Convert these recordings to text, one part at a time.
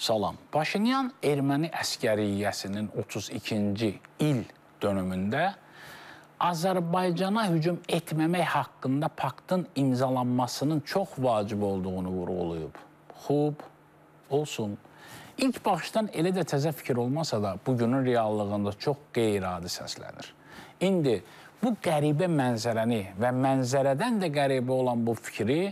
Salam. Paşinyan erməni əskəriyyəsinin 32-ci il dönümündə Azərbaycana hücum etməmək haqqında paktın imzalanmasının çox vacib olduğunu vurğulayıb. Xub, olsun. İlk baxışdan elə də təzə fikir olmasa da, bugünün reallığında çox qeyri-adi səslənir. İndi bu qəribə mənzərəni və mənzərədən də qəribə olan bu fikri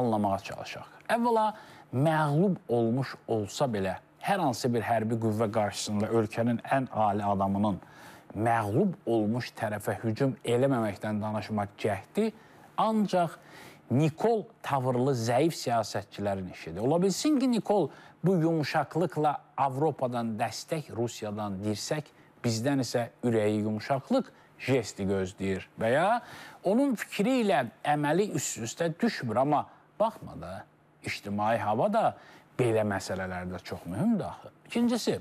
anlamağa çalışaq. Əvvəla, məğlub olmuş olsa belə, hər hansı bir hərbi qüvvə qarşısında ölkənin ən ali adamının məğlub olmuş tərəfə hücum eləməməkdən danışmaq cəhdi ancaq Nikol tavırlı zəif siyasətçilərin işidir. Ola bilsin ki, Nikol bu yumuşaqlıqla Avropadan dəstək, Rusiyadan dirsək, bizdən isə ürəyi yumuşaqlıq jesti gözləyir və ya onun fikri ilə əməli üst-üstə düşmür, amma baxma da, ictimai hava da belə məsələlərdə çox mühümdür axı. İkincisi,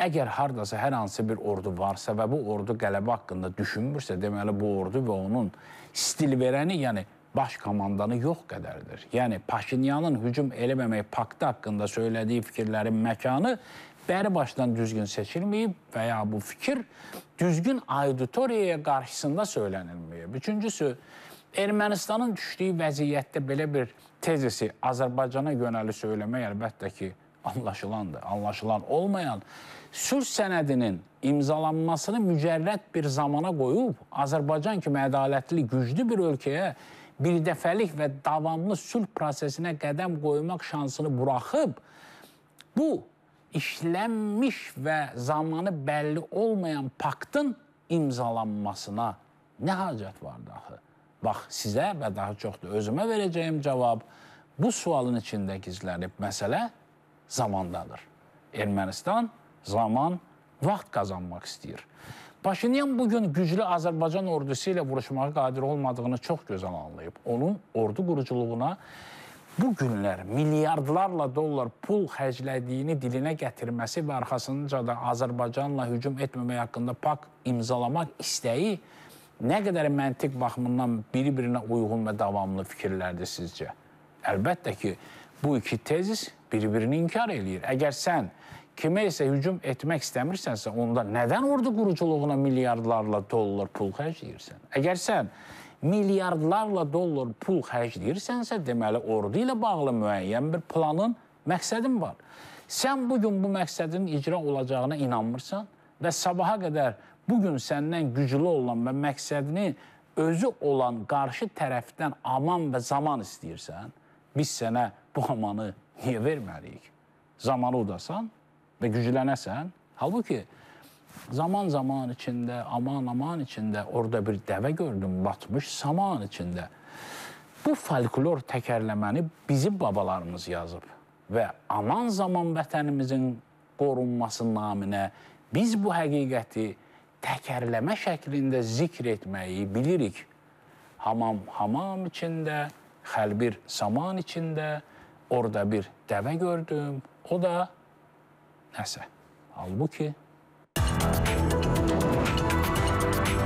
əgər hardasa hər hansı bir ordu varsa və bu ordu qələbə haqqında düşünmürsə, deməli bu ordu və onun stilverəni, yəni baş komandanı yox qədərdir. Yəni Paşinyanın hücum eləməmək paktı haqqında söylədiyi fikirlərin məkanı bəri başdan düzgün seçilməyib və ya bu fikir düzgün auditoriyaya qarşısında söylənilməyib. Üçüncüsü, Ermənistanın düşdüyü vəziyyətdə belə bir tezisi Azərbaycana yönəli söyləmək əlbəttə ki, anlaşılandır, anlaşılan olmayan sülh sənədinin imzalanmasını mücərrəd bir zamana qoyub Azərbaycan kimi ədalətli, güclü bir ölkəyə birdəfəlik və davamlı sülh prosesinə qədəm qoymaq şansını buraxıb bu işlənmiş və zamanı bəlli olmayan paktın imzalanmasına nə hacət vardı axı? Bax, sizə və daha çox da özümə verəcəyim cavab bu sualın içində gizlənib məsələ zamandadır. Ermənistan zaman, vaxt qazanmaq istəyir. Paşinyan bugün güclü Azərbaycan ordusu ilə vuruşmağa qadir olmadığını çox gözəl anlayıb. Onun ordu quruculuğuna bu günlər milyardlarla dollar pul xərclədiyini dilinə gətirməsi və arxasınca da Azərbaycanla hücum etməmək haqqında pak imzalamaq istəyi nə qədər məntiq baxımından bir-birinə uyğun və davamlı fikirlərdir sizcə? Əlbəttə ki, bu iki tezis bir-birini inkar eləyir. Əgər sən kimə isə hücum etmək istəmirsənsə, onda nədən ordu quruculuğuna milyardlarla dollar pul xərcləyirsən? Əgər sən milyardlarla dollar pul xərcləyirsənsə, deməli ordu ilə bağlı müəyyən bir planın, məqsədin var. Sən bu gün bu məqsədin icra olacağına inanmırsan və sabaha qədər bugün səndən güclü olan və məqsədini özü olan qarşı tərəfdən aman və zaman istəyirsən, biz sənə bu amanı niyə verməliyik? Zamanı udasan və güclənəsən. Halbuki zaman-zaman içində, aman-aman içində orada bir dəvə gördüm batmış saman içində. Bu folklor təkərləməni bizim babalarımız yazıb və aman zaman vətənimizin qorunması naminə biz bu həqiqəti təkərləmə şəklində zikr etməyi bilirik. Hamam hamam içində, xəlbir saman içində, orada bir dəvə gördüm, o da nəsə. Halbuki... Müzik